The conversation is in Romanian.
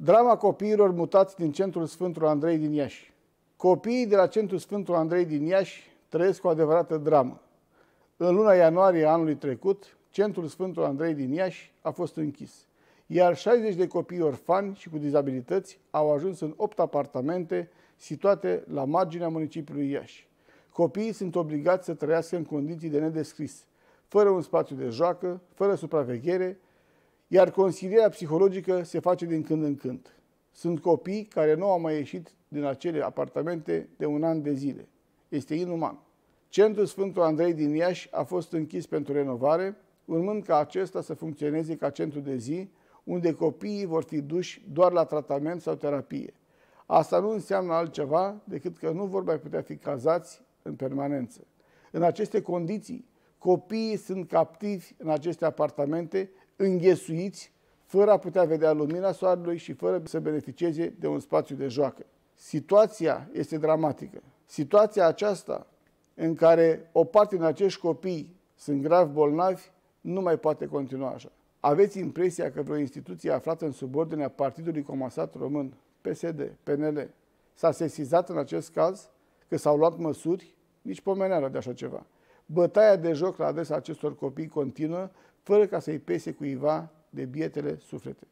Drama copiilor mutați din Centrul Sfântul Andrei din Iași. Copiii de la Centrul Sfântul Andrei din Iași trăiesc o adevărată dramă. În luna ianuarie anului trecut, Centrul Sfântul Andrei din Iași a fost închis, iar 60 de copii orfani și cu dizabilități au ajuns în 8 apartamente situate la marginea municipiului Iași. Copiii sunt obligați să trăiască în condiții de nedescris, fără un spațiu de joacă, fără supraveghere, iar consilierea psihologică se face din când în când. Sunt copii care nu au mai ieșit din acele apartamente de un an de zile. Este inuman. Centrul Sfântul Andrei din Iași a fost închis pentru renovare, urmând ca acesta să funcționeze ca centru de zi, unde copiii vor fi duși doar la tratament sau terapie. Asta nu înseamnă altceva decât că nu vor mai putea fi cazați în permanență. În aceste condiții, copiii sunt captivi în aceste apartamente, înghesuiți fără a putea vedea lumina soarelui și fără să beneficieze de un spațiu de joacă. Situația este dramatică. Situația aceasta în care o parte din acești copii sunt grav bolnavi nu mai poate continua așa. Aveți impresia că vreo instituție aflată în subordinea Partidului Comasat Român, PSD, PNL, s-a sesizat în acest caz că s-au luat măsuri, nici pomeneară de așa ceva. Bătaia de joc la adresa acestor copii continuă, fără ca să-i pese cuiva de bietele suflete.